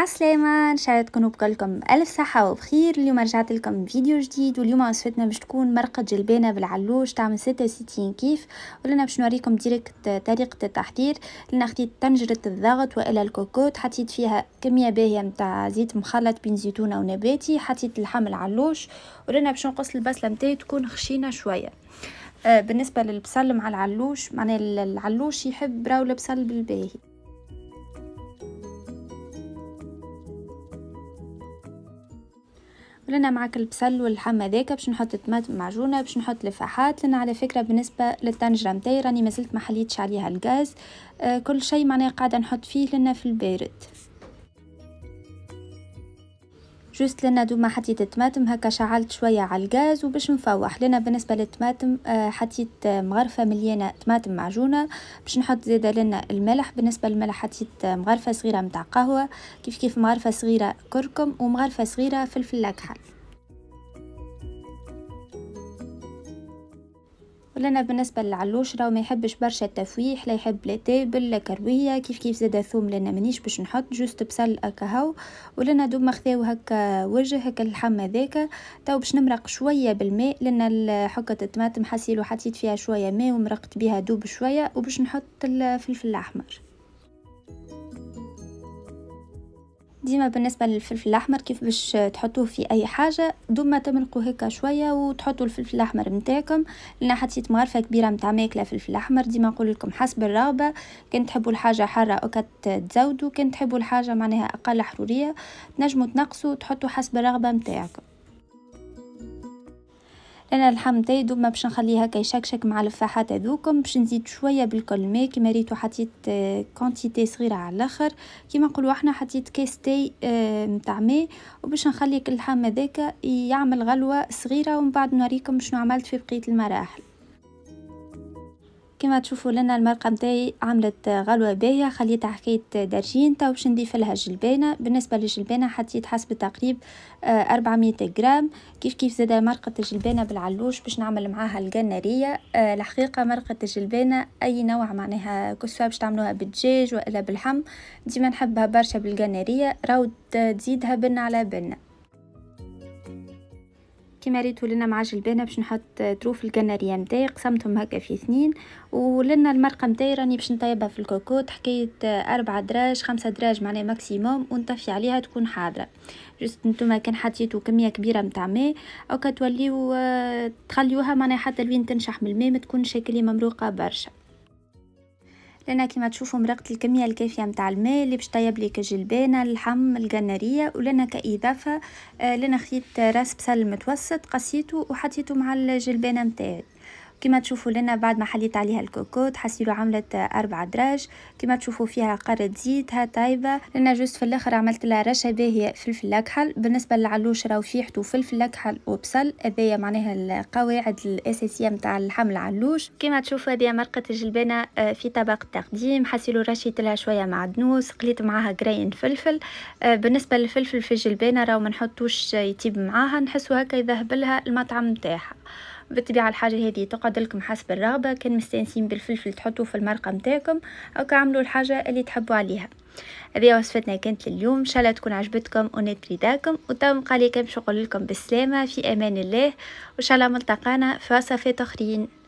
عسلامة ان شاء الله تكونوا بكلكم الف صحة وبخير اليوم رجعت لكم فيديو جديد واليوم وصفتنا باش تكون مرقة جلبانة بالعلوش تعمل ستة ستين كيف ولنا باش نوريكم ديريكت طريقة التحضير لنا خديت طنجرة الضغط والا الكوكوت حطيت فيها كمية باهية متاع زيت مخلط بين زيتونة ونباتي حطيت اللحم العلوش ولنا باش نقص البصلة متاعي تكون خشينة شوية آه، بالنسبة للبصل مع العلوش معناه العلوش يحب راو البصل بالباهي ولنا معاك البصل واللحم هذاك باش نحط الطماطم معجونه باش نحط لفاحات لنا على فكره بالنسبه للطنجره نتاعي راني مازلت ما حليتش عليها الغاز آه، كل شيء معناه قاعده نحط فيه لنا في البارد جوست لنا دوما حطيت الطماطم هكا شعلت شويه على الغاز وباش نفوح لنا بالنسبه للطماطم آه، حطيت مغرفه مليانه طماطم معجونه باش نحط زيدا لنا الملح بالنسبه للملح حطيت مغرفه صغيره متاع قهوه كيف كيف مغرفه صغيره كركم ومغرفه صغيره فلفل اكحل لنا بالنسبة للعلوش راه ما يحبش برشا التفويح لا يحب لا تابل لا كروية كيف كيف زاد الثوم لأن مانيش باش نحط جوست بصل أكاهو ولنا دوب ما خذاو هكا وجه هكا اللحم هذاكا تو باش نمرق شوية بالماء لأن حكة الطماطم حسيلو حطيت فيها شوية ماء ومرقت بها دوب شوية وباش نحط الفلفل الأحمر ديما بالنسبه للفلفل الاحمر كيف باش تحطوه في اي حاجه دوم ما تملقوا هكا شويه وتحطوا الفلفل الاحمر نتاعكم لان حطيت مغرفه كبيره نتاع ماكله فلفل احمر ديما نقول لكم حسب الرغبه كان تحبوا الحاجه حاره اوكا تزودوا كان تحبوا الحاجه معناها اقل حروريه تنجموا تنقصوا تحطوا حسب الرغبه نتاعكم انا تاعي دوما باش نخليه هكا يشكشك مع الفاحات هذوكم باش نزيد شويه بالكل ماء كيما ريتو حطيت كونتيتي آه، صغيره على الاخر كيما نقولوا احنا حطيت كاس تاي نتاع ماء وباش نخلي اللحم هذاك يعمل غلوه صغيره ومن بعد نوريكم شنو عملت في بقيه المراحل كما تشوفوا لنا المرقه نتاعي عملت غلوه باهيه خليتها حكايه درجين تو باش نضيف لها جلبانه بالنسبه للجلبانه حطيت حسب التقريب 400 آه، غرام كيف كيف زاد مرقه الجلبانه بالعلوش باش نعمل معاها القناريه آه، الحقيقه مرقه الجلبانه اي نوع معناها كسوه باش تعملوها بالدجاج ولا باللحم ديما نحبها برشا بالقناريه راهو تزيدها بن على بن كيما ريتو لنا مع جلبانه باش نحط تروف الكناريه نتاعي قسمتهم هكا في اثنين ولنا المرقه نتاعي راني باش نطيبها في الكوكوت حكايه أربعة دراج خمسة دراج معناها ماكسيموم ونطفي عليها تكون حاضره جست نتوما كان حطيتو كميه كبيره نتاع ماء او كتوليو آه، تخليوها معناها حتى لوين تنشح من الماء ما تكونش شكلي ممروقه برشا لان كيما تشوفوا مرقت الكميه الكافيه متاع الماء اللي باش طيب لي كجلبانه اللحم القناريه ولنا كاضافه آه، لنا خيط آه، راس بسل متوسط قصيته وحطيته مع الجلبانه متاعي كما تشوفوا لنا بعد ما حليت عليها الكوكوت حسيلو عملت أربع دراج كما تشوفوا فيها قرة زيتها طايبة لنا جوست في الآخر عملت لها رشة باهية فلفل أكحل بالنسبة للعلوش راهو فيحتو فلفل أكحل وبصل هذايا معناها القواعد الأساسية متاع اللحم العلوش كما تشوفوا هذه مرقة الجلبانة آه، في طبق التقديم حسيلو رشيت لها شوية معدنوس قليت معاها جراين فلفل آه، بالنسبة للفلفل في الجلبانة راهو منحطوش يطيب معاها نحسو هكا يذهبلها لها المطعم نتاعها بالطبيعه الحاجه هذه تقعد لكم حسب الرغبه كان مستانسين بالفلفل تحطوه في المرقه نتاعكم او كعملوا الحاجه اللي تحبوا عليها هذه وصفتنا كانت لليوم ان شاء الله تكون عجبتكم ونات رضاكم وتم نقول لكم شغل لكم بالسلامه في امان الله وان شاء الله ملتقانا في وصفات اخرين